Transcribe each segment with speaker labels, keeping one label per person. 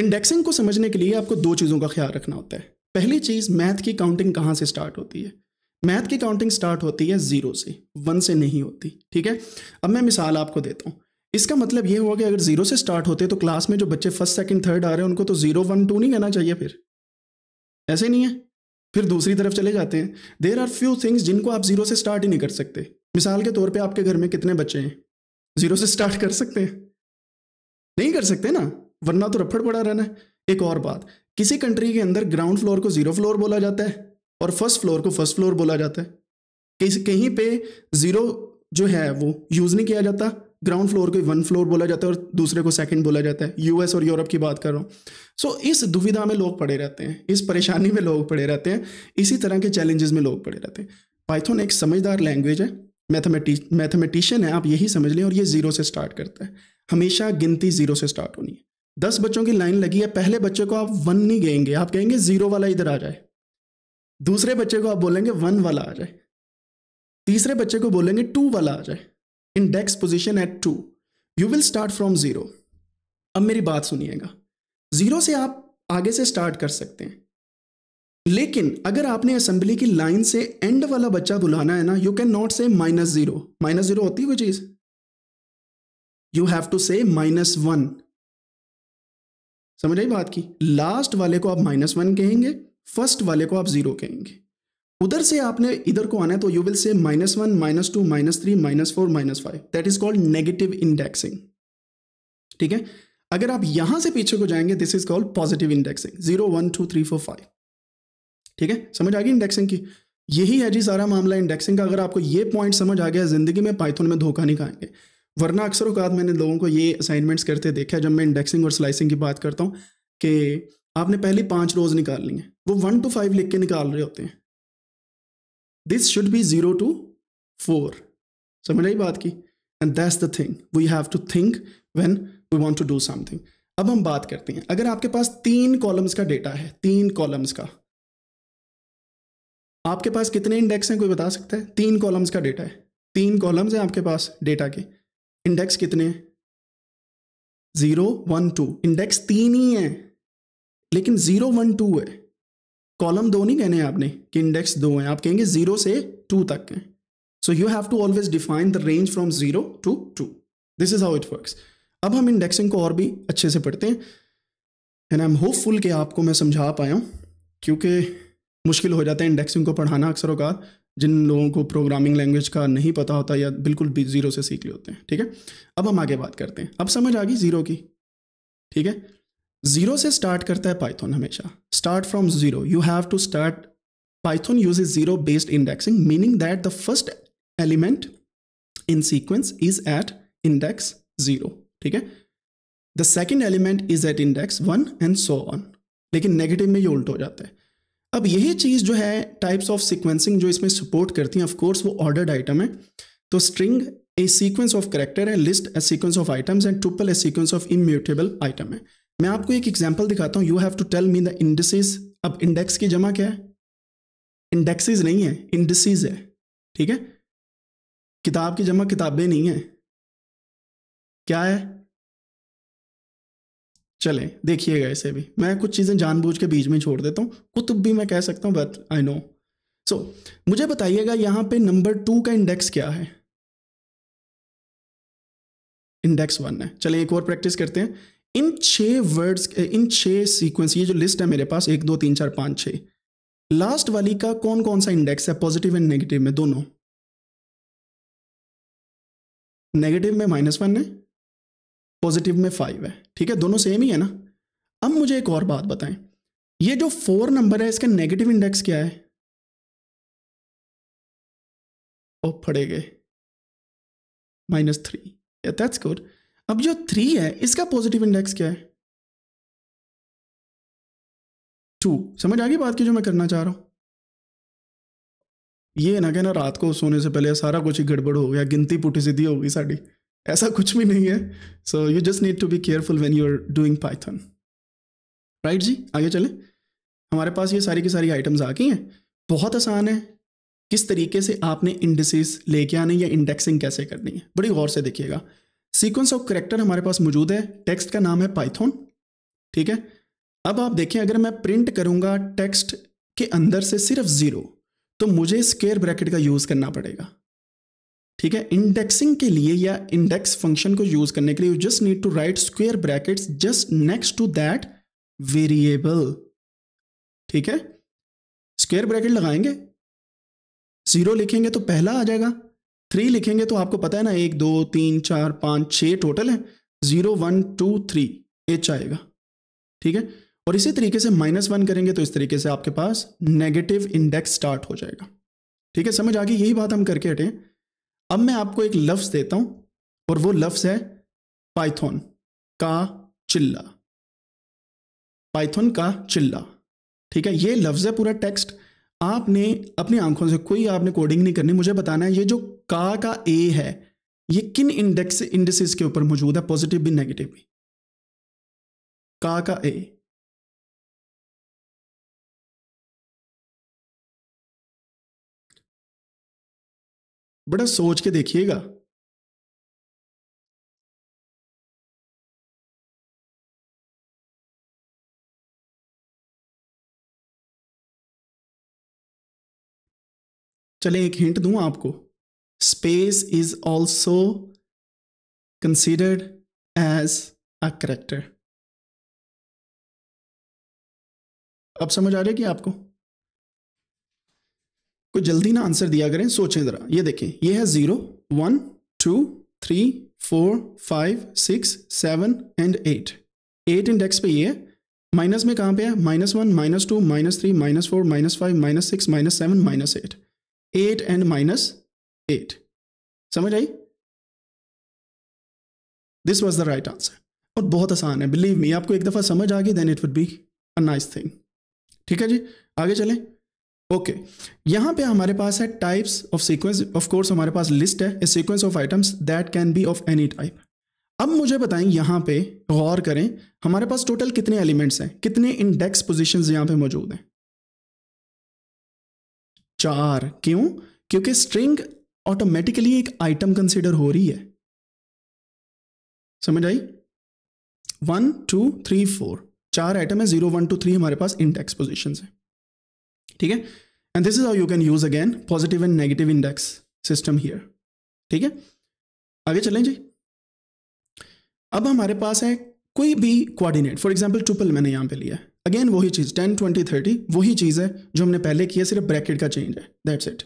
Speaker 1: Indexing को समझने के लिए आपको दो चीज़ों का ख्याल रखना होता है पहली चीज़ मैथ की काउंटिंग कहाँ से स्टार्ट होती है मैथ की काउंटिंग स्टार्ट होती है ज़ीरो से वन से नहीं होती ठीक है अब मैं मिसाल आपको देता हूँ इसका मतलब ये हुआ कि अगर ज़ीरो से स्टार्ट होते तो क्लास में जो बच्चे फर्स्ट सेकंड थर्ड आ रहे हैं उनको तो ज़ीरो वन टू नहीं कहना चाहिए फिर ऐसे नहीं है फिर दूसरी तरफ चले जाते हैं देर आर फ्यू थिंग्स जिनको आप ज़ीरो से स्टार्ट ही नहीं कर सकते मिसाल के तौर पर आपके घर में कितने बच्चे हैं ज़ीरो से स्टार्ट कर सकते हैं नहीं कर सकते ना वरना तो रफड़ पड़ा रहना है एक और बात किसी कंट्री के अंदर ग्राउंड फ्लोर को जीरो फ्लोर बोला जाता है और फर्स्ट फ्लोर को फर्स्ट फ्लोर बोला जाता है किसी कहीं पे जीरो जो है वो यूज़ नहीं किया जाता ग्राउंड फ्लोर को वन फ्लोर बोला जाता है और दूसरे को सेकंड बोला जाता है यूएस और यूरोप की बात कर रहा हूँ सो so, इस दुविधा में लोग पड़े रहते हैं इस परेशानी में लोग पड़े रहते हैं इसी तरह के चैलेंजेस में लोग पड़े रहते हैं पाइथन एक समझदार लैंग्वेज है मैथमेटिश मैथमेटिशियन है आप यही समझ लें और ये ज़ीरो से स्टार्ट करता है हमेशा गिनती ज़ीरो से स्टार्ट होनी है दस बच्चों की लाइन लगी है पहले बच्चे को आप वन नहीं कहेंगे आप कहेंगे ज़ीरो वाला इधर आ जाए दूसरे बच्चे को आप बोलेंगे वन वाला आ जाए तीसरे बच्चे को बोलेंगे टू वाला आ जाए index position at two you will start from zero अब मेरी बात सुनिएगा ज़ीरो से आप आगे से स्टार्ट कर सकते हैं लेकिन अगर आपने असेंबली की लाइन से एंड वाला बच्चा बुलाना है ना you can not say minus zero minus zero होती है कोई चीज़ you have to say minus one समझ आई बात की लास्ट वाले को आप माइनस वन कहेंगे फर्स्ट वाले को आप जीरो कहेंगे उधर से आपने इधर को आना है तो you will say minus one minus two minus three minus four minus five that is called negative indexing ठीक है अगर आप यहां से पीछे को जाएंगे this is called positive indexing zero one two three four five ठीक है समझ आ गई इंडेक्सिंग की यही है जी सारा मामला इंडेक्सिंग का अगर आपको ये पॉइंट समझ आ गया जिंदगी में पाइथन में धोखा नहीं खाएंगे वरना अक्सर उकात मैंने लोगों को ये असाइनमेंट्स करते देखा जब मैं इंडेक्सिंग और स्लाइसिंग की बात करता हूँ कि आपने पहली पाँच रोज निकालनी है वो वन टू फाइव लिख के निकाल रहे होते हैं this should be zero to four समझ आई बात की and that's the thing we have to think when we want to do something अब हम बात करते हैं अगर आपके पास तीन कॉलम्स का डेटा है तीन कॉलम्स का आपके पास कितने इंडेक्स हैं कोई बता सकता है तीन कॉलम्स का डेटा है तीन कॉलम्स हैं आपके पास डेटा के इंडेक्स कितने ज़ीरो वन टू इंडेक्स तीन ही है लेकिन ज़ीरो वन टू है कॉलम दो नहीं कहने आपने कि इंडेक्स दो है आप कहेंगे ज़ीरो से टू तक है so you have to always define the range from zero to two this is how it works अब हम इंडेक्सिंग को और भी अच्छे से पढ़ते हैं एंड आई एम होपफुल कि आपको मैं समझा पाया हूँ क्योंकि मुश्किल हो जाता है इंडेक्सिंग को पढ़ाना अक्सर अवकार जिन लोगों को प्रोग्रामिंग लैंग्वेज का नहीं पता होता या बिल्कुल भी ज़ीरो से सीख लिए होते हैं ठीक है अब हम आगे बात करते हैं अब समझ आ गई ज़ीरो की ठीक है ज़ीरो से स्टार्ट करता है पाइथन हमेशा start from zero you have to start Python use is zero based indexing meaning that the first element in sequence is at index zero ठीक है the second element is at index one and so on लेकिन negative में ये उल्ट हो जाता है अब यही चीज़ जो है टाइप्स ऑफ सिक्वेंसिंग जो इसमें सपोर्ट करती हैं ऑफकोर्स वो ऑर्डर्ड आइटम तो है तो string a sequence of character है list a sequence of items and tuple a sequence of immutable item है मैं आपको एक एग्जाम्पल दिखाता हूँ you have to tell me the indices अब इंडेक्स की जमा क्या है इंडेक्सेज नहीं है इंडसेज है ठीक है किताब की जमा
Speaker 2: किताबें नहीं है क्या है
Speaker 1: चले देखिएगा इसे भी मैं कुछ चीज़ें जानबूझ के बीच में छोड़ देता हूँ कुतुब भी मैं कह सकता हूँ बट आई नो सो मुझे बताइएगा यहाँ पे नंबर टू का इंडेक्स क्या है इंडेक्स वन है चले एक और प्रैक्टिस करते हैं इन छः वर्ड्स इन छः सीक्वेंस ये जो लिस्ट है मेरे पास एक दो तीन चार पाँच छः लास्ट वाली का कौन कौन सा इंडेक्स है पॉजिटिव एंड नेगेटिव में दोनों नेगेटिव में माइनस वन है पॉजिटिव में फाइव है ठीक है दोनों सेम ही है ना अब मुझे एक और बात बताएं ये जो फोर नंबर है इसका नेगेटिव इंडेक्स क्या है
Speaker 2: ओ फड़े गए माइनस थ्री दैट्स गुड अब जो थ्री है इसका पॉजिटिव इंडेक्स क्या है टू समझ आ गई बात की जो मैं करना चाह रहा हूं
Speaker 1: ये ना कहना रात को सोने से पहले सारा कुछ ही गड़बड़ हो गया गिनती पुटी सीधी होगी साड़ी ऐसा कुछ भी नहीं है so you just need to be careful when you are doing Python right जी आगे चलें हमारे पास ये सारी की सारी आइटम्स आ गई हैं बहुत आसान है किस तरीके से आपने इंडिसेस लेके आने या इंडेक्सिंग कैसे करनी है बड़ी गौर से देखिएगा सीक्वेंस ऑफ करेक्टर हमारे पास मौजूद है टेक्स्ट का नाम है पाइथन ठीक है अब आप देखें अगर मैं प्रिंट करूंगा टेक्स्ट के अंदर से सिर्फ ज़ीरो तो मुझे स्केयर ब्रैकेट का यूज़ करना पड़ेगा ठीक है इंडेक्सिंग के लिए या इंडेक्स फंक्शन को यूज करने के लिए you just need to write square bracket just next to that variable ठीक है स्क्वेयर ब्रैकेट लगाएंगे जीरो लिखेंगे तो पहला आ जाएगा थ्री लिखेंगे तो आपको पता है ना एक दो तीन चार पांच छह टोटल है zero one two three H आएगा ठीक है और इसी तरीके से माइनस वन करेंगे तो इस तरीके से आपके पास नेगेटिव इंडेक्स स्टार्ट हो जाएगा ठीक है समझ आ गई यही बात हम करके हटें अब मैं आपको एक लफ्ज देता हूं और वो लफ्ज है पाइथन का चिल्ला पाइथन का चिल्ला ठीक है ये लफ्ज है पूरा टेक्स्ट आपने अपनी आंखों से कोई आपने कोडिंग नहीं करनी मुझे बताना है ये जो का का ए है ये किन इंडेक्स इंडेसिस के ऊपर मौजूद है पॉजिटिव भी नेगेटिव भी
Speaker 2: का का ए बड़ा सोच के देखिएगा चले एक हिंट दूं आपको space is also considered as a character अब समझ आ रहा है कि आपको
Speaker 1: कोई जल्दी ना आंसर दिया करें सोचें ज़रा ये देखें ये है zero one two three four five six seven and eight eight index पे ये है माइनस में कहाँ पे है minus one minus two minus three minus four minus five minus six minus seven minus eight eight and minus eight समझ आई this was the right answer और बहुत आसान है बिलीव मी आपको एक दफ़ा समझ आ गई then it would be a nice thing ठीक है जी आगे चलें ओके okay. यहाँ पे हमारे पास है types of sequence of course हमारे पास लिस्ट है a sequence of items that can be of any type अब मुझे बताएं यहाँ पे गौर करें हमारे पास टोटल कितने एलिमेंट्स हैं कितने इंडेक्स पोजीशंस यहाँ पे मौजूद हैं चार क्यों क्योंकि स्ट्रिंग ऑटोमेटिकली एक आइटम कंसिडर
Speaker 2: हो रही है समझ आई वन टू थ्री
Speaker 1: फोर चार आइटम है जीरो वन टू थ्री हमारे पास इंडेक्स पोजिशन है ठीक है and this is how you can use again positive and negative index system here ठीक है आगे चलें जी अब हमारे पास है कोई भी कोऑर्डिनेट फॉर एग्जांपल ट्रिपल मैंने यहां पे लिया है अगेन वही चीज़ टेन ट्वेंटी थर्टी वही चीज़ है जो हमने पहले किया सिर्फ ब्रैकेट का चेंज है दैट्स इट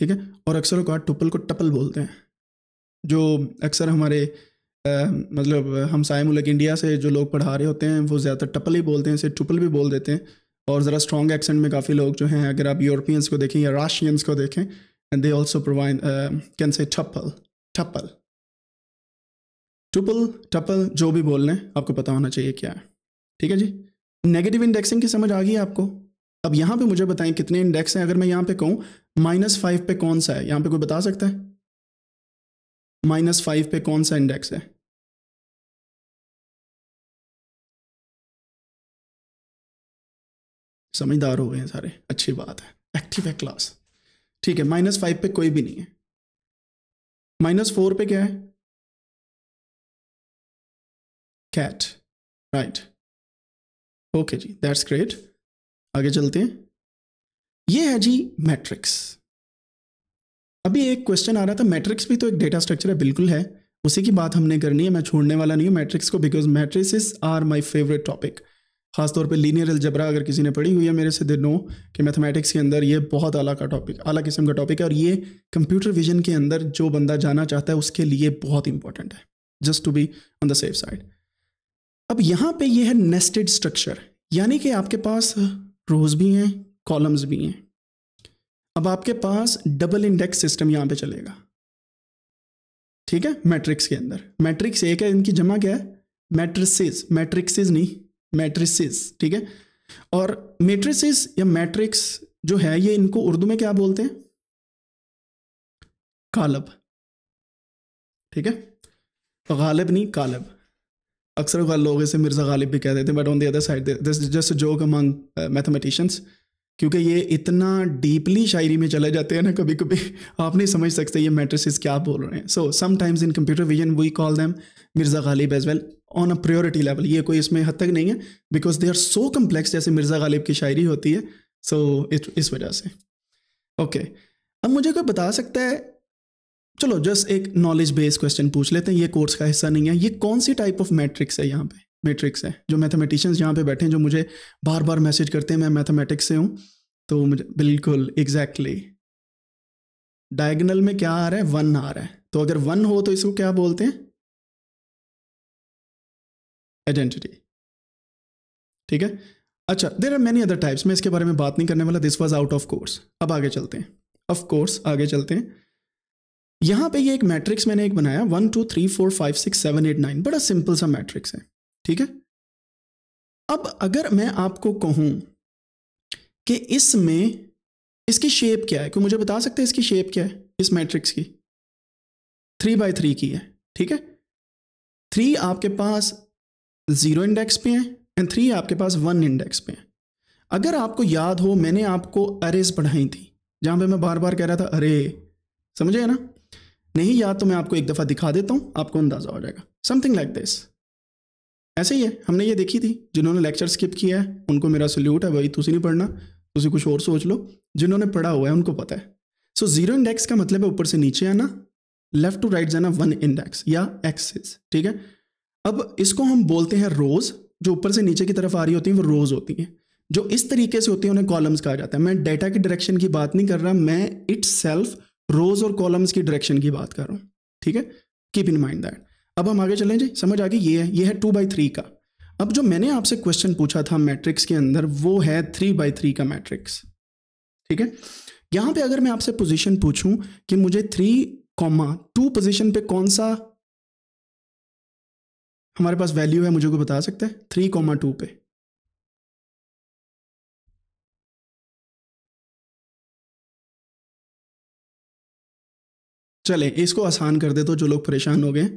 Speaker 1: ठीक है और अक्सर का टुपल को टपल बोलते हैं जो अक्सर हमारे आ, मतलब हम साय मुल्क इंडिया से जो लोग पढ़ा रहे होते हैं वो ज़्यादातर टपल ही बोलते हैं इसे टुपल भी बोल देते हैं और ज़रा स्ट्रॉन्ग एक्सेंट में काफ़ी लोग जो हैं अगर आप यूरोपियंस को देखें या राशियंस को देखें and they also provide can say ठप्पल ठप्पल टुपल टपल जो भी बोल लें आपको पता होना चाहिए क्या है ठीक है जी नेगेटिव इंडेक्सिंग की समझ आ गई आपको अब यहाँ पे मुझे बताएं कितने इंडेक्स हैं अगर मैं यहाँ पे कहूँ माइनस फाइव पे कौन सा है यहाँ पे कोई बता सकता है माइनस फाइव पे कौन सा इंडेक्स है
Speaker 2: समझदार हो गए हैं सारे अच्छी बात है एक्टिव है क्लास ठीक है माइनस फाइव पे कोई भी नहीं है माइनस फोर पे क्या है कैट राइट ओके जी दैट्स ग्रेट आगे चलते हैं
Speaker 1: ये है जी मैट्रिक्स अभी एक क्वेश्चन आ रहा था मैट्रिक्स भी तो एक डेटा स्ट्रक्चर है बिल्कुल है उसी की बात हमने करनी है मैं छोड़ने वाला नहीं हूँ मैट्रिक्स को because matrix are my favourite topic खासतौर पे लीनियर अलजबरा अगर किसी ने पढ़ी हुई है मेरे से दिनों कि मैथमेटिक्स के अंदर ये बहुत अला का टॉपिक अला किस्म का टॉपिक है और ये कंप्यूटर विजन के अंदर जो बंदा जाना चाहता है उसके लिए बहुत इंपॉर्टेंट है just to be on the safe side अब यहाँ पे ये है नेस्टेड स्ट्रक्चर यानी कि आपके पास रोज भी हैं कॉलम्स भी हैं अब आपके पास डबल इंडेक्स सिस्टम यहाँ पे चलेगा ठीक है मैट्रिक्स के अंदर मैट्रिक्स एक है इनकी जमा क्या है मैट्रिसेस मैट्रिक्सेस नहीं मैट्रिसेस ठीक है और मैट्रिसेस या मैट्रिक्स जो है ये इनको उर्दू में क्या बोलते हैं कालब ठीक है गालिब नहीं कालब अक्सर लोग इसे मिर्ज़ा गालिब भी कह देते हैं but on the other side this just joke among mathematicians क्योंकि ये इतना डीपली शायरी में चले जाते हैं ना कभी कभी आप नहीं समझ सकते ये मैट्रिसेस क्या बोल रहे हैं so sometimes in computer vision we call them Mirza Ghalib as well on a priority level ये कोई इसमें हद तक नहीं है because they are so complex जैसे मिर्ज़ा गालिब की शायरी होती है सो so, इस इस वजह से ओके okay. अब मुझे कोई बता सकता है चलो जस्ट एक नॉलेज बेस्ड क्वेश्चन पूछ लेते हैं ये कोर्स का हिस्सा नहीं है ये कौन सी टाइप ऑफ मैट्रिक्स है यहाँ पे मैट्रिक्स है जो मैथमेटिशियंस यहाँ पे बैठे हैं जो मुझे बार बार मैसेज करते हैं मैं मैथमेटिक्स से हूँ तो मुझे बिल्कुल एग्जैक्टली exactly. डायगनल में क्या आ रहा है वन आ
Speaker 2: रहा है तो अगर वन हो तो इसको क्या बोलते हैं
Speaker 1: आइडेंटिटी ठीक है अच्छा there are many other types मैं इसके बारे में बात नहीं करने वाला this was out of course अब आगे चलते हैं ऑफ कोर्स आगे चलते हैं यहाँ पे ये एक मैट्रिक्स मैंने एक बनाया one two three four five six seven eight nine बड़ा सिंपल सा मैट्रिक्स है ठीक है अब अगर मैं आपको कहूं कि इसमें इसकी शेप क्या है क्यों मुझे बता सकते हैं इसकी शेप क्या है इस मैट्रिक्स की थ्री बाय थ्री की है ठीक है थ्री आपके पास ज़ीरो इंडेक्स पे है एंड थ्री आपके पास वन इंडेक्स पे है अगर आपको याद हो मैंने आपको अरेज पढ़ाई थी जहां पे मैं बार बार कह रहा था अरे समझे ना नहीं याद तो मैं आपको एक दफ़ा दिखा देता हूं आपको अंदाज़ा हो जाएगा समथिंग लाइक दिस ऐसे ही है हमने ये देखी थी जिन्होंने लेक्चर स्किप किया है उनको मेरा सल्यूट है भाई तुझे नहीं पढ़ना तुझे कुछ और सोच लो जिन्होंने पढ़ा हुआ है उनको पता है सो जीरो इंडेक्स का मतलब है ऊपर से नीचे आना लेफ्ट टू राइट जाना वन इंडेक्स या एक्सिस ठीक है अब इसको हम बोलते हैं रोज जो ऊपर से नीचे की तरफ आ रही होती हैं वो रोज होती हैं जो इस तरीके से होती है उन्हें कॉलम्स कहा जाता है मैं डेटा की डायरेक्शन की बात नहीं कर रहा मैं इट्स सेल्फ रोज और कॉलम्स की डायरेक्शन की बात कर रहा हूँ ठीक है कीप इन माइंड दैट अब हम आगे चलें जी समझ आ गई ये है ये है टू बाई थ्री का अब जो मैंने आपसे क्वेश्चन पूछा था मैट्रिक्स के अंदर वो है थ्री बाई थ्री का मैट्रिक्स ठीक है यहां पे अगर मैं आपसे पोजीशन पूछूं कि मुझे थ्री कॉमा टू पोजिशन पे कौन सा हमारे पास वैल्यू है मुझे को बता
Speaker 2: सकते हैं थ्री कॉमा टू पे चले इसको
Speaker 1: आसान कर दे तो जो लोग परेशान हो गए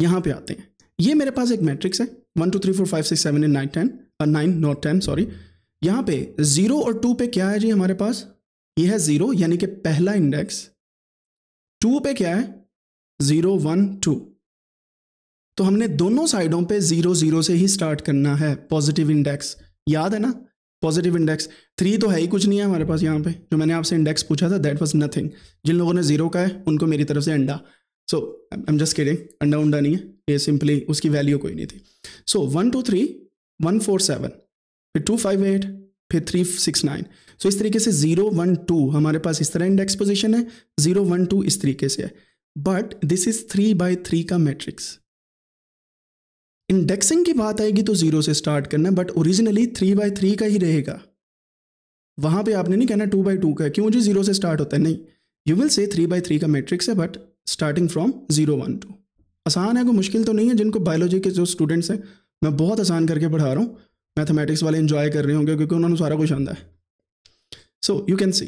Speaker 1: यहाँ पे आते हैं ये मेरे पास एक मैट्रिक्स है one two three four five six seven एन nine ten nine not ten sorry यहाँ पे जीरो और टू पे क्या है जी हमारे पास ये है जीरो यानी कि पहला इंडेक्स टू पे क्या है जीरो वन टू तो हमने दोनों साइडों पे जीरो जीरो से ही स्टार्ट करना है पॉजिटिव इंडेक्स याद है ना पॉजिटिव इंडेक्स थ्री तो है ही कुछ नहीं है हमारे पास यहाँ पे जो मैंने आपसे इंडेक्स पूछा था दैट वाज नथिंग जिन लोगों ने जीरो का है उनको मेरी तरफ से अंडा so I am just kidding अंडा उंडा नहीं है ये सिंपली उसकी वैल्यू कोई नहीं थी so one two three one four seven फिर टू फाइव एट फिर थ्री सिक्स नाइन सो इस तरीके से जीरो वन टू हमारे पास इस तरह इंडेक्स पोजिशन है जीरो वन टू इस तरीके से है but this is three by three का मैट्रिक्स इंडेक्सिंग की बात आएगी तो जीरो से स्टार्ट करना but originally three by three का ही रहेगा वहां पे आपने नहीं कहना टू बाई टू का क्यों जी जीरो से स्टार्ट होता है नहीं you will say three by three का मैट्रिक्स है but starting from zero one two आसान है कोई मुश्किल तो नहीं है जिनको बायोलॉजी के जो स्टूडेंट्स हैं मैं बहुत आसान करके पढ़ा रहा हूँ मैथमेटिक्स वाले इन्जॉय कर रहे होंगे क्योंकि उन्होंने सारा कुछ आंदा है सो यू कैन सी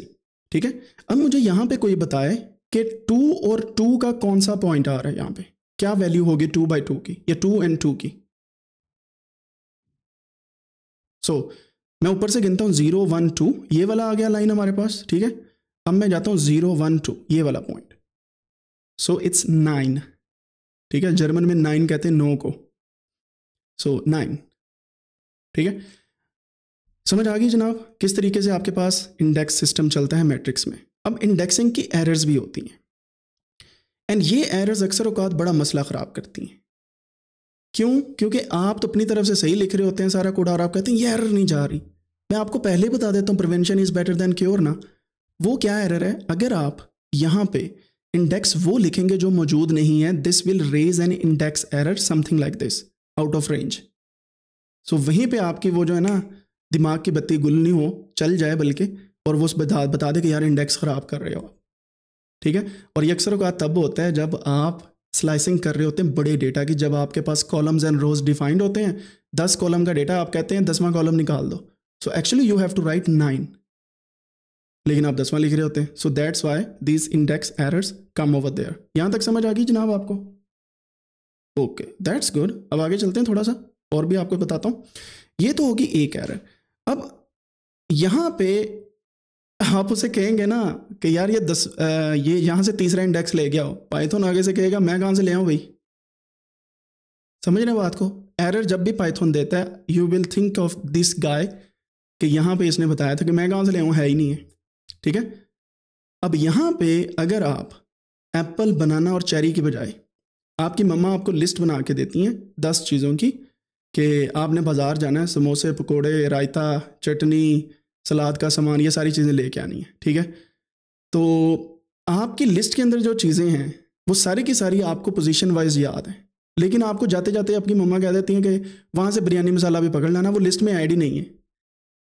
Speaker 1: ठीक है अब मुझे यहाँ पे कोई बताए कि टू और टू का कौन सा पॉइंट आ रहा है यहाँ पे क्या वैल्यू होगी टू बाई टू की या टू एंड टू की सो so, मैं ऊपर से गिनता हूँ जीरो वन टू ये वाला आ गया लाइन हमारे पास ठीक है अब मैं जाता हूँ जीरो वन टू ये वाला पॉइंट सो इट्स नाइन ठीक है जर्मन में नाइन कहते हैं नो को सो नाइन ठीक है समझ आ गई जनाब किस तरीके से आपके पास इंडेक्स सिस्टम चलता है मैट्रिक्स में अब इंडेक्सिंग की एरर्स भी होती हैं एंड ये एरर्स अक्सर औकात बड़ा मसला ख़राब करती हैं क्यों क्योंकि आप तो अपनी तरफ से सही लिख रहे होते हैं सारा कोड और आप कहते हैं ये एरर नहीं जा रही मैं आपको पहले बता देता हूँ prevention is better than cure ना वो क्या एरर है अगर आप यहाँ पर इंडेक्स वो लिखेंगे जो मौजूद नहीं है this will raise an index error something like this out of range so वहीं पे आपकी वो जो है ना दिमाग की बत्ती गुल नहीं हो चल जाए बल्कि और वो बता बता दे कि यार इंडेक्स ख़राब कर रहे हो ठीक है और ये अक्सर का तब होता है जब आप स्लाइसिंग कर रहे होते हैं बड़े डेटा की जब आपके पास कॉलम्स एंड रोज डिफाइंड होते हैं दस कॉलम का डेटा आप कहते हैं दसवां कॉलम निकाल दो so actually you have to write nine लेकिन आप दसवां लिख रहे होते हैं so that's why this index errors come over there यहाँ तक समझ आ गई जनाब आपको ओके दैट्स गुड अब आगे चलते हैं थोड़ा सा और भी आपको बताता हूँ ये तो होगी एक एरर अब यहाँ पे आप उसे कहेंगे ना कि यार ये दस आ, ये यहाँ से तीसरा इंडेक्स ले गया हो पाइथन आगे से कहेगा मैं कहाँ से ले आऊँ भाई समझ रहे बात को एरर जब भी पाइथन देता है you will think of this guy कि यहाँ पे इसने बताया था कि मैं कहाँ से ले आऊँ है ही नहीं है ठीक है अब यहाँ पे अगर आप एप्पल बनाना और चेरी के बजाय आपकी मम्मा आपको लिस्ट बना के देती हैं दस चीज़ों की कि आपने बाज़ार जाना है समोसे पकोड़े रायता चटनी सलाद का सामान ये सारी चीज़ें लेके आनी है ठीक है तो आपकी लिस्ट के अंदर जो चीज़ें हैं वो सारी की सारी आपको पोजीशन वाइज याद हैं लेकिन आपको जाते जाते आपकी मम्मा कह देती हैं कि वहाँ से बिरयानी मसाला भी पकड़ लाना वो लिस्ट में आई नहीं है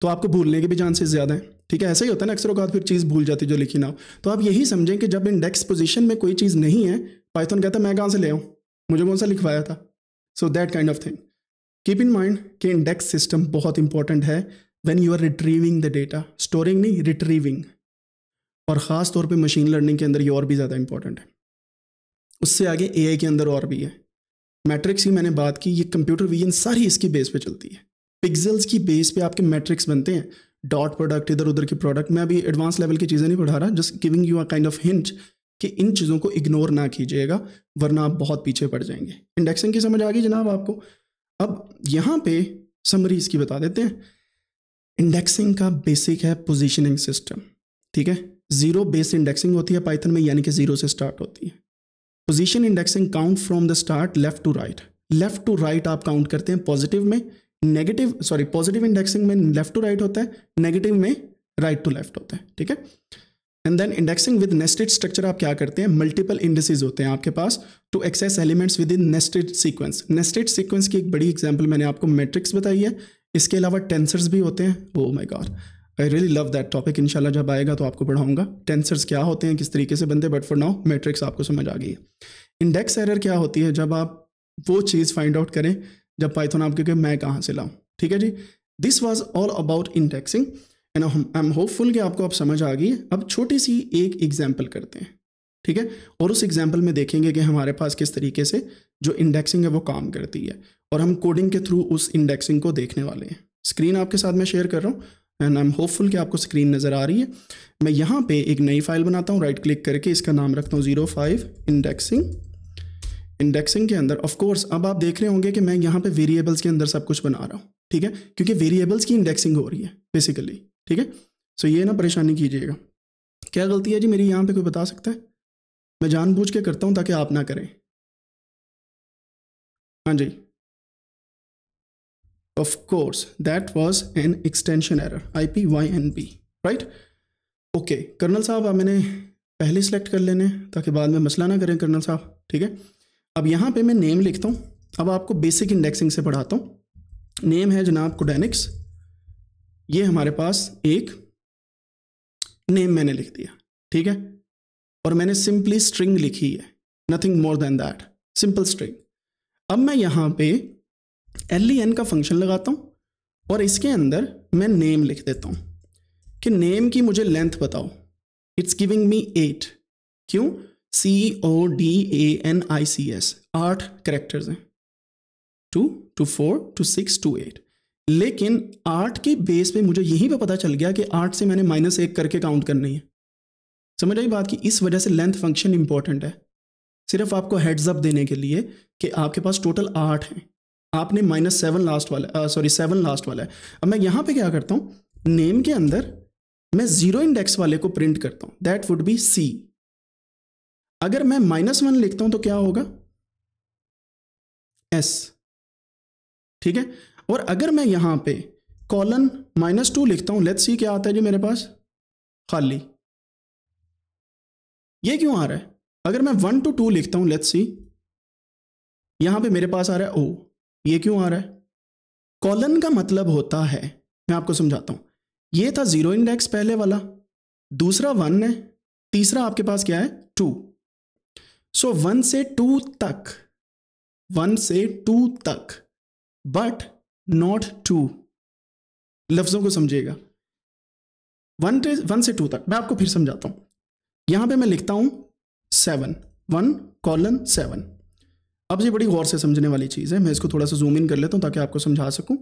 Speaker 1: तो आपको भूलने के भी चांसेस ज़्यादा हैं ठीक है ऐसा ही होता है ना अक्सर अवकात फिर चीज़ भूल जाती जो लिखी ना हो तो आप यही समझें कि जब इंडेक्स पोजिशन में कोई चीज़ नहीं है पाइथन कहता मैं कहाँ से ले आऊँ मुझे कौन सा लिखवाया था so that kind of thing keep in mind कि इंडेक्स सिस्टम बहुत इंपॉर्टेंट है when you are retrieving the data storing नहीं रिट्रीविंग और ख़ास तौर पे मशीन लर्निंग के अंदर ये और भी ज़्यादा इंपॉर्टेंट है उससे आगे ए के अंदर और भी है मैट्रिक्स की मैंने बात की ये कंप्यूटर विजन सारी इसकी बेस पे चलती है पिक्सल्स की बेस पे आपके मैट्रिक्स बनते हैं डॉट प्रोडक्ट इधर उधर की प्रोडक्ट मैं अभी एडवांस लेवल की चीज़ें नहीं पढ़ा रहा just giving you a kind of hint कि इन चीज़ों को इग्नोर ना कीजिएगा वरना आप बहुत पीछे पड़ जाएंगे इंडेक्सिंग की समझ आ गई जनाब आपको अब यहाँ पे समरी इसकी बता देते हैं इंडेक्सिंग का बेसिक है पोजीशनिंग सिस्टम ठीक है जीरो बेस इंडेक्सिंग होती है पाइथन में यानी कि जीरो से स्टार्ट होती है position indexing count from the start left to right left to right आप काउंट करते हैं पॉजिटिव में नेगेटिव सॉरी पॉजिटिव इंडेक्सिंग में लेफ्ट टू राइट होता है नेगेटिव में राइट टू लेफ्ट होता है ठीक है and then indexing with nested structure आप क्या करते हैं मल्टीपल इंडेसिज होते हैं आपके पास to access elements within nested sequence nested sequence की एक बड़ी एग्जाम्पल मैंने आपको मेट्रिक्स बताई है इसके अलावा टेंसर्स भी होते हैं oh my god I really love that topic इनशाला जब आएगा तो आपको पढ़ाऊंगा टेंसर्स क्या होते हैं किस तरीके से बनते हैं बट फॉर नाउ मेट्रिक्स आपको समझ आ गई है इंडेक्स एरर क्या होती है जब आप वो चीज़ फाइंड आउट करें जब पाइथन आप क्योंकि मैं कहाँ से लाऊँ ठीक है जी this was all about indexing and I am hopeful कि आपको अब समझ आ गई अब छोटी सी एक एग्जाम्पल करते हैं ठीक है और उस एग्जाम्पल में देखेंगे कि हमारे पास किस तरीके से जो इंडेक्सिंग है वो काम करती है और हम कोडिंग के थ्रू उस इंडेक्सिंग को देखने वाले हैं स्क्रीन आपके साथ मैं शेयर कर रहा हूँ एंड आई एम होपफुल कि आपको स्क्रीन नज़र आ रही है मैं यहाँ पे एक नई फाइल बनाता हूँ राइट क्लिक करके इसका नाम रखता हूँ ज़ीरो फाइव इंडेक्सिंग इंडेक्सिंग के अंदर ऑफ कोर्स अब आप देख रहे होंगे कि मैं यहाँ पे वेरिएबल्स के अंदर सब कुछ बना रहा हूँ ठीक है क्योंकि वेरिएबल्स की इंडेक्सिंग हो रही है बेसिकली ठीक है सो ये ना परेशानी कीजिएगा क्या गलती है जी मेरी यहाँ पे कोई बता सकता है मैं जानबूझ के
Speaker 2: करता हूँ ताकि आप ना करें हाँ जी
Speaker 1: of course that was an extension error I P Y N P right okay colonel साहब आप मैंने पहले सेलेक्ट कर लेने ताकि बाद में मसला ना करें कर्नल साहब ठीक है अब यहाँ पे मैं नेम लिखता हूँ अब आपको बेसिक इंडेक्सिंग से पढ़ाता हूँ नेम है जनाब कोडेनिक्स ये हमारे पास एक नेम मैंने लिख दिया ठीक है और मैंने सिंपली स्ट्रिंग लिखी है nothing more than that simple string अब मैं यहाँ पे एल ई एन का फंक्शन लगाता हूँ और इसके अंदर मैं नेम लिख देता हूँ कि नेम की मुझे लेंथ बताओ इट्स गिविंग मी एट क्यों C O D A N I C S आठ करेक्टर्स हैं two two four two six two eight लेकिन आठ के बेस पे मुझे यहीं पे पता चल गया कि आठ से मैंने माइनस एक करके काउंट करनी है समझ आई बात की इस वजह से लेंथ फंक्शन इंपॉर्टेंट है सिर्फ आपको हेड्स अप देने के लिए कि आपके पास टोटल आठ हैं आपने माइनस सेवन लास्ट वाला सॉरी सेवन लास्ट वाला है अब मैं यहाँ पे क्या करता हूँ नेम के अंदर मैं ज़ीरो इंडेक्स वाले को प्रिंट करता हूँ दैट वुड बी सी अगर मैं माइनस वन लिखता हूं तो क्या होगा एस ठीक है और अगर मैं यहां पे कॉलन माइनस टू लिखता हूं लेट्स सी क्या आता है जी मेरे पास खाली ये क्यों आ रहा है अगर मैं वन टू टू लिखता हूं लेट्स सी यहां पे मेरे पास आ रहा है ओ ये क्यों आ रहा है कॉलन का मतलब होता है मैं आपको समझाता हूं ये था जीरो इंडेक्स पहले वाला दूसरा वन है तीसरा आपके पास क्या है टू सो वन से टू तक वन से टू तक बट नॉट टू लफ्जों को समझिएगा वन वन से टू तक मैं आपको फिर समझाता हूं यहां पे मैं लिखता हूं सेवन वन कॉलन सेवन अब ये बड़ी गौर से समझने वाली चीज़ है मैं इसको थोड़ा सा जूम इन कर लेता हूं ताकि आपको समझा सकूं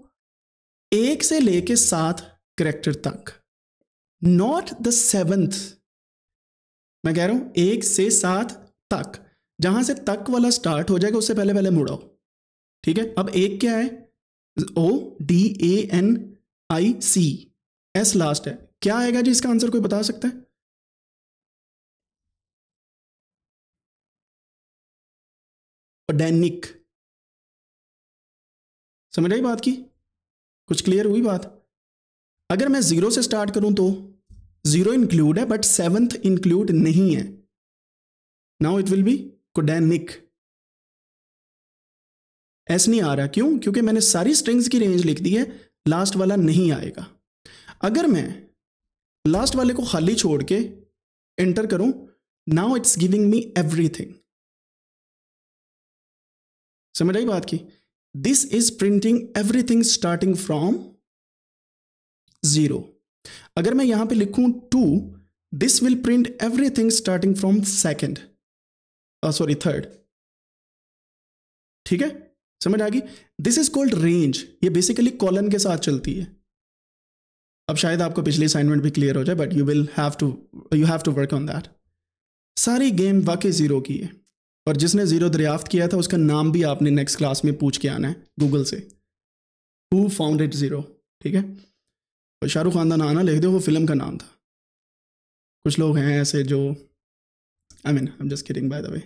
Speaker 1: एक से लेके सात करेक्टर तक नॉट द सेवंथ मैं कह रहा हूं एक से सात तक जहां से तक वाला स्टार्ट हो जाएगा उससे पहले पहले मुड़ाओ ठीक है अब एक क्या है O D A N I C S last है क्या आएगा
Speaker 2: जी इसका आंसर कोई बता सकता है डेनिक समझ
Speaker 1: आई बात की कुछ क्लियर हुई बात अगर मैं जीरो से स्टार्ट करूं तो जीरो इंक्लूड है बट सेवंथ इंक्लूड नहीं है now it will be Codanics नहीं आ रहा क्यों क्योंकि मैंने सारी स्ट्रिंग्स की रेंज लिख दी है लास्ट वाला नहीं आएगा अगर मैं लास्ट वाले को खाली छोड़ के एंटर करूं now it's giving me everything
Speaker 2: समझ आई बात की this is printing
Speaker 1: everything starting from zero अगर मैं यहां पे लिखूं two this will print everything starting from second sorry uh, third ठीक है समझ आ गई दिस इज कॉल्ड रेंज ये बेसिकली कॉलन के साथ चलती है अब शायद आपको पिछली असाइनमेंट भी क्लियर हो जाए but you will have to you have to work on that सारी गेम वाकई ज़ीरो की है और जिसने ज़ीरो दरियाफ्त किया था उसका नाम भी आपने नेक्स्ट क्लास में पूछ के आना है गूगल से हु फाउंड इट ज़ीरो ठीक है शाहरुख खान का नाना लिख दो वो फिल्म का नाम था कुछ लोग हैं ऐसे जो I mean I am just kidding by the way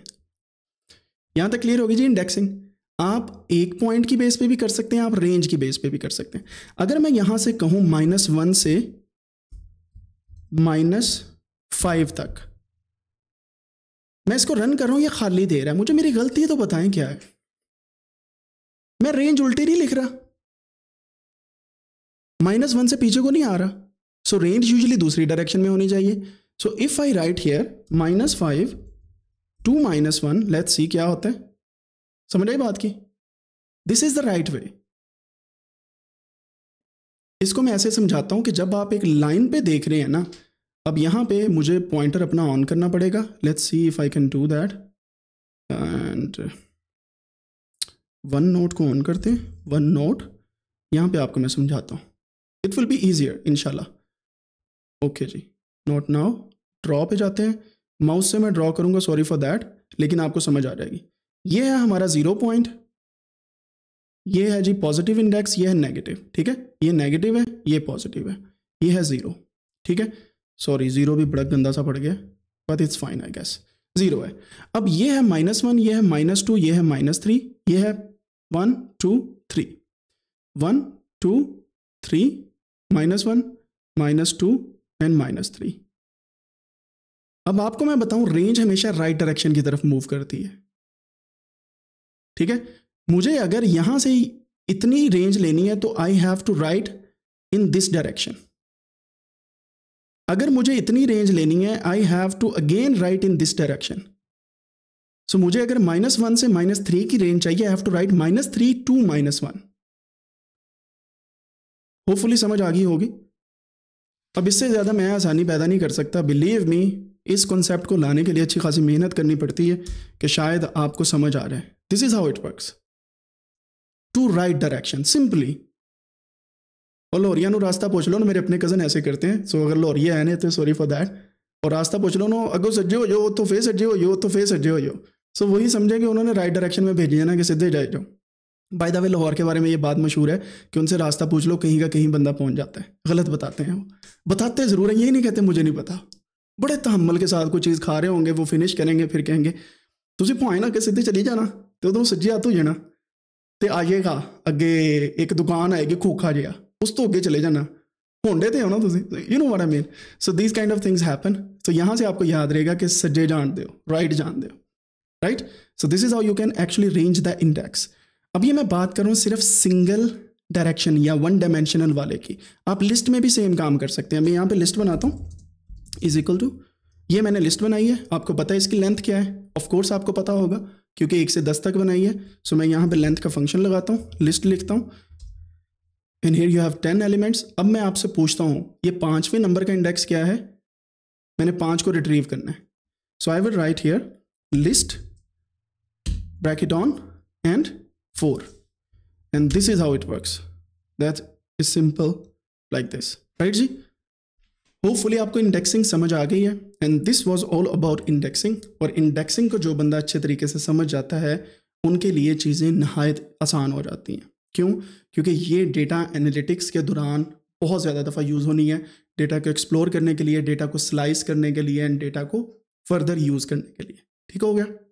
Speaker 1: यहाँ तक क्लियर होगी जी इंडेक्सिंग आप एक पॉइंट की बेस पे भी कर सकते हैं आप रेंज की बेस पे भी कर सकते हैं अगर मैं यहां से कहूं माइनस वन से माइनस फाइव तक मैं इसको रन कर रहा हूं ये खाली दे रहा है मुझे मेरी गलती है तो बताएं क्या है मैं रेंज उल्टी नहीं लिख रहा माइनस वन से पीछे को नहीं आ रहा सो रेंज यूजली दूसरी डायरेक्शन में होनी चाहिए so if I write here minus five to minus one let see क्या होता है समझ आई बात की this is the right way इसको मैं ऐसे समझाता हूं कि जब आप एक लाइन पे देख रहे हैं ना अब यहां पे मुझे पॉइंटर अपना ऑन करना पड़ेगा let's see if I can do that and one note को ऑन करते हैं वन नोट यहाँ पे आपको मैं समझाता हूँ इट विल बी ईजियर इनशाला ओके जी नॉट नाउ ड्रॉ पे जाते हैं माउस से मैं ड्रॉ करूंगा सॉरी फॉर दैट लेकिन आपको समझ आ जाएगी ये है हमारा जीरो पॉइंट ये है जी पॉजिटिव इंडेक्स ये है नेगेटिव ठीक है ये नेगेटिव है ये पॉजिटिव है ये है ज़ीरो ठीक है सॉरी ज़ीरो भी बड़ा गंदा सा पड़ गया but it's fine I guess zero है अब ये है माइनस वन ये है माइनस टू ये है माइनस थ्री ये है one two three one two three minus one minus two and minus three अब आपको मैं बताऊं रेंज हमेशा राइट डायरेक्शन की तरफ मूव
Speaker 2: करती है ठीक है मुझे अगर यहां से इतनी रेंज
Speaker 1: लेनी है तो I have to write in this direction अगर मुझे इतनी रेंज लेनी है I have to again write in this direction so मुझे अगर माइनस वन से माइनस थ्री की रेंज चाहिए I have to write minus three to minus one hopefully समझ आ गई होगी अब इससे ज़्यादा मैं आसानी पैदा नहीं कर सकता बिलीव मी इस कॉन्सेप्ट को लाने के लिए अच्छी खासी मेहनत करनी पड़ती है कि शायद आपको समझ आ रहा है this is how it work to write direction simply और लोहरिया रास्ता पूछ लो ना मेरे अपने कज़न ऐसे करते हैं सो so, अगर लोहरिया है ना तो सॉरी फॉर दैट और रास्ता पूछ लो ना अगो सज्जे हो जाओ तो फे सज्जे हो जो तो फे सज्जे हो जो सो so, वही समझे कि उन्होंने राइट डायरेक्शन में भेजी है ना कि सीधे जाए जाओ बाय द वे लाहौर के बारे में ये बात मशहूर है कि उनसे रास्ता पूछ लो कहीं का कहीं बंदा पहुंच जाता है गलत बताते हैं वो बताते ज़रूर हैं यही नहीं कहते मुझे नहीं पता बड़े तहमल के साथ कोई चीज़ खा रहे होंगे वो फिनिश करेंगे फिर कहेंगे पाए ना कि सीधे चली जाना तो ਉਦੋਂ ਸੱਜੇ हाथ हो जाना तो आइएगा अगे एक दुकान आएगी खोखा जहा उस तो अगे चले जाना होंडे तो हो ना तुम you know what I mean so these kind of things happen so यहाँ से आपको याद रहेगा कि सज्जे जान दो राइट जान दो right so this is how you can actually range the index अभी मैं बात करूँ सिर्फ सिंगल डायरेक्शन या वन डायमेंशनल वाले की आप लिस्ट में भी सेम काम कर सकते हैं मैं यहाँ पे लिस्ट बनाता हूँ इज इक्वल टू ये मैंने लिस्ट बनाई है आपको पता है इसकी लेंथ क्या है ऑफकोर्स आपको पता होगा क्योंकि एक से दस तक बनाई है सो मैं यहाँ पे लेंथ का फंक्शन लगाता हूँ लिस्ट लिखता हूँ and here you have ten elements अब मैं आपसे पूछता हूँ ये पाँचवें नंबर का इंडेक्स क्या है मैंने पाँच को रिट्रीव करना है so I will write here list bracket on and 4 and this is how it works that is simple like this right ji hopefully आपको इंडेक्सिंग समझ आ गई है and this was all about indexing और indexing को जो बंदा अच्छे तरीके से समझ जाता है उनके लिए चीज़ें नहायत आसान हो जाती हैं क्यों क्योंकि ये डेटा एनालिटिक्स के दौरान बहुत ज़्यादा दफ़ा यूज़ होनी है डेटा को एक्सप्लोर करने के लिए डेटा को स्लाइस करने के लिए एंड डेटा को फर्दर यूज़ करने के लिए ठीक हो गया